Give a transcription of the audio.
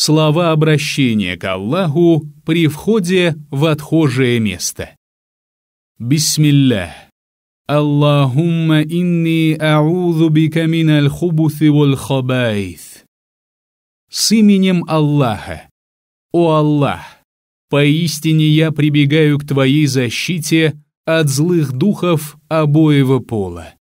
слова обращения к Аллаху при входе в отхожее место. Бисмилля. Аллахумма инни аузу бика миналь хубуси валь хабаис. С именем Аллаха. О Аллах, поистине я прибегаю к Твоей защите от злых духов обоего пола.